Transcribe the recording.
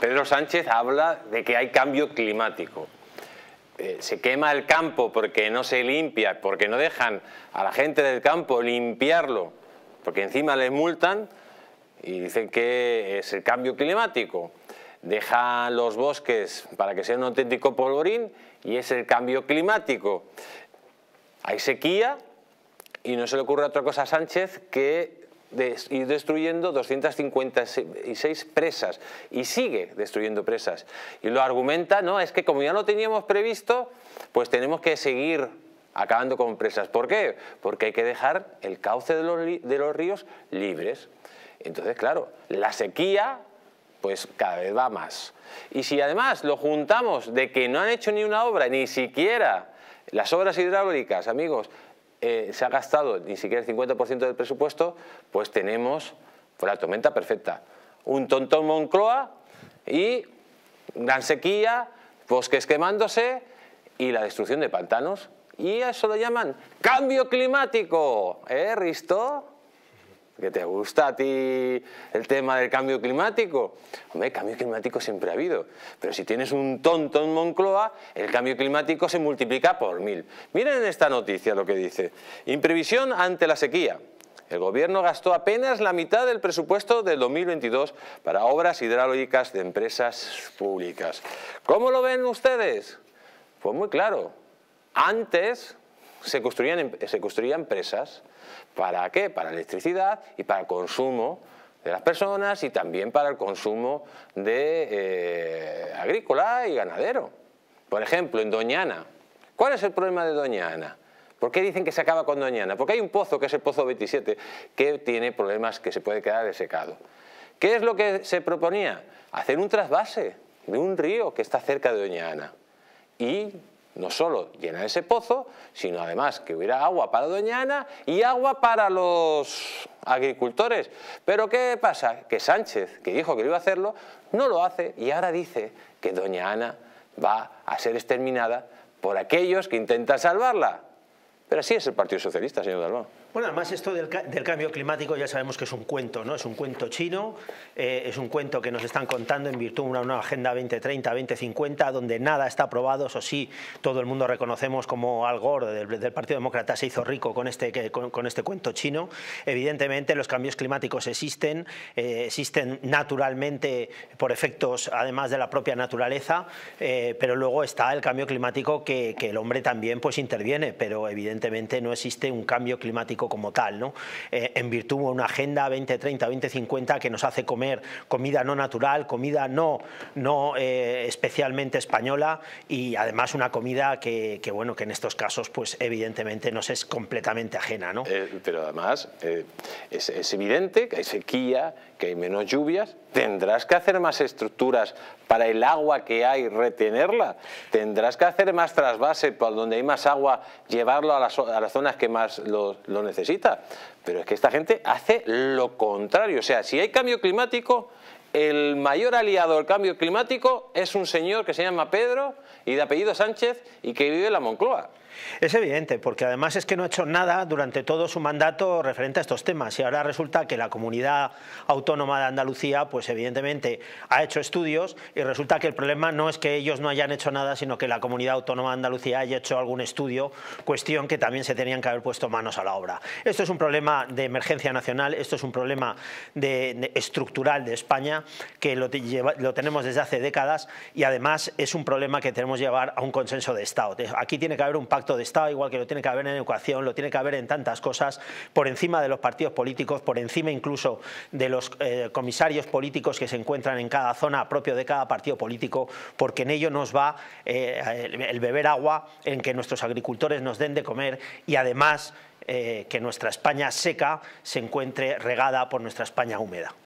Pedro Sánchez habla de que hay cambio climático. Eh, se quema el campo porque no se limpia, porque no dejan a la gente del campo limpiarlo, porque encima les multan y dicen que es el cambio climático. Dejan los bosques para que sea un auténtico polvorín y es el cambio climático. Hay sequía y no se le ocurre otra cosa a Sánchez que y destruyendo 256 presas y sigue destruyendo presas. Y lo argumenta, no, es que como ya no teníamos previsto, pues tenemos que seguir acabando con presas. ¿Por qué? Porque hay que dejar el cauce de los, de los ríos libres. Entonces, claro, la sequía pues cada vez va más. Y si además lo juntamos de que no han hecho ni una obra, ni siquiera las obras hidráulicas, amigos, eh, se ha gastado ni siquiera el 50% del presupuesto, pues tenemos por la tormenta perfecta. Un tontón Moncloa y gran sequía, bosques quemándose y la destrucción de pantanos. Y eso lo llaman cambio climático. ¿Eh, Risto? que te gusta a ti el tema del cambio climático. Hombre, cambio climático siempre ha habido, pero si tienes un tonto en Moncloa, el cambio climático se multiplica por mil. Miren esta noticia lo que dice. Imprevisión ante la sequía. El gobierno gastó apenas la mitad del presupuesto del 2022 para obras hidráulicas de empresas públicas. ¿Cómo lo ven ustedes? Pues muy claro. Antes se construían, em-, se construían presas, ¿Para qué? Para electricidad y para el consumo de las personas y también para el consumo de eh, agrícola y ganadero. Por ejemplo, en Doñana. ¿Cuál es el problema de Doñana? ¿Por qué dicen que se acaba con Doñana? Porque hay un pozo, que es el pozo 27, que tiene problemas que se puede quedar desecado. ¿Qué es lo que se proponía? Hacer un trasvase de un río que está cerca de Doñana y no solo llena ese pozo, sino además que hubiera agua para Doña Ana y agua para los agricultores. Pero ¿qué pasa? Que Sánchez, que dijo que lo iba a hacerlo, no lo hace y ahora dice que Doña Ana va a ser exterminada por aquellos que intentan salvarla. Pero así es el Partido Socialista, señor Dalmau. Bueno, además esto del, cambio climático ya sabemos que es un cuento, ¿no? Es un cuento chino, eh, es un cuento que nos están contando en virtud de una, nueva agenda 2030, 2050, donde nada está aprobado, eso sí, todo el mundo reconocemos como Al Gore del, Partido Demócrata se hizo rico este, con este, cuento chino. Evidentemente los cambios climáticos existen, eh, existen naturalmente por efectos además de la propia naturaleza, eh, pero luego está el cambio climático que, que el hombre también pues interviene, pero evidentemente no existe un cambio climático como tal, ¿no? Eh, en virtud de una agenda 2030, 2050 que nos hace comer comida no natural, comida no, no eh, especialmente española y además una comida que, bueno, que en estos casos pues evidentemente nos es completamente ajena. ¿no? Eh, pero además es, evidente que hay sequía, que hay menos lluvias, tendrás que hacer más estructuras para el agua que hay retenerla, tendrás que hacer más trasvase por donde hay más agua, llevarlo a las, a las zonas que más lo, necesita. Pero es que esta gente hace lo contrario. O sea, si hay cambio climático, el mayor aliado al cambio climático es un señor que se llama Pedro y de apellido Sánchez y que vive en la Moncloa. Es evidente, porque además es que no ha hecho nada durante todo su mandato referente a estos temas y ahora resulta que la comunidad autónoma de Andalucía pues evidentemente ha hecho estudios y resulta que el problema no es que ellos no hayan hecho nada sino que la comunidad autónoma de Andalucía haya hecho algún estudio, cuestión que también se tenían que haber puesto manos a la obra. Esto es un problema de emergencia nacional, esto es un problema de, estructural de España que lo, lo tenemos desde hace décadas y además es un problema que tenemos que llevar a un consenso de Estado. Aquí tiene que haber un pacto de Estado, igual que lo tiene que haber en educación, lo tiene que haber en tantas cosas, por encima de los partidos políticos, por encima incluso de los eh, comisarios políticos que se encuentran en cada zona propio de cada partido político, porque en ello nos va eh, el beber agua, en que nuestros agricultores nos den de comer y además eh, que nuestra España seca se encuentre regada por nuestra España húmeda.